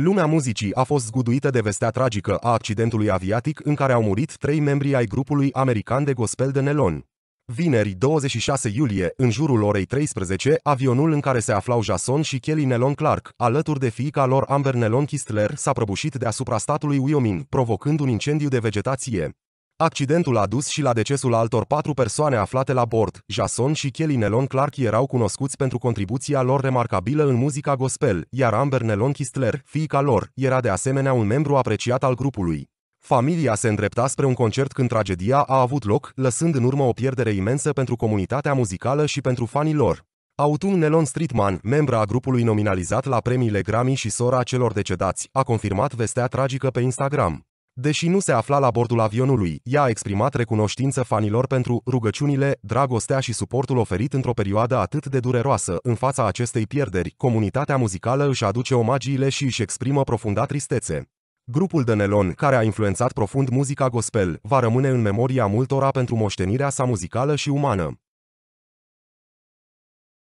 Lumea muzicii a fost zguduită de vestea tragică a accidentului aviatic în care au murit trei membri ai grupului american de gospel de Nelon. Vineri 26 iulie, în jurul orei 13, avionul în care se aflau Jason și Kelly Nelon Clark, alături de fiica lor Amber Nelon Kistler, s-a prăbușit deasupra statului Wyoming, provocând un incendiu de vegetație. Accidentul a dus și la decesul altor patru persoane aflate la bord. Jason și Kelly Nelon Clark erau cunoscuți pentru contribuția lor remarcabilă în muzica gospel, iar Amber Nelon Kistler, fiica lor, era de asemenea un membru apreciat al grupului. Familia se îndrepta spre un concert când tragedia a avut loc, lăsând în urmă o pierdere imensă pentru comunitatea muzicală și pentru fanii lor. Autumn Nelon Streetman, membra a grupului nominalizat la premiile Grammy și sora celor decedați, a confirmat vestea tragică pe Instagram. Deși nu se afla la bordul avionului, ea a exprimat recunoștință fanilor pentru rugăciunile, dragostea și suportul oferit într-o perioadă atât de dureroasă. În fața acestei pierderi, comunitatea muzicală își aduce omagiile și își exprimă profunda tristețe. Grupul de Nelon, care a influențat profund muzica gospel, va rămâne în memoria multora pentru moștenirea sa muzicală și umană.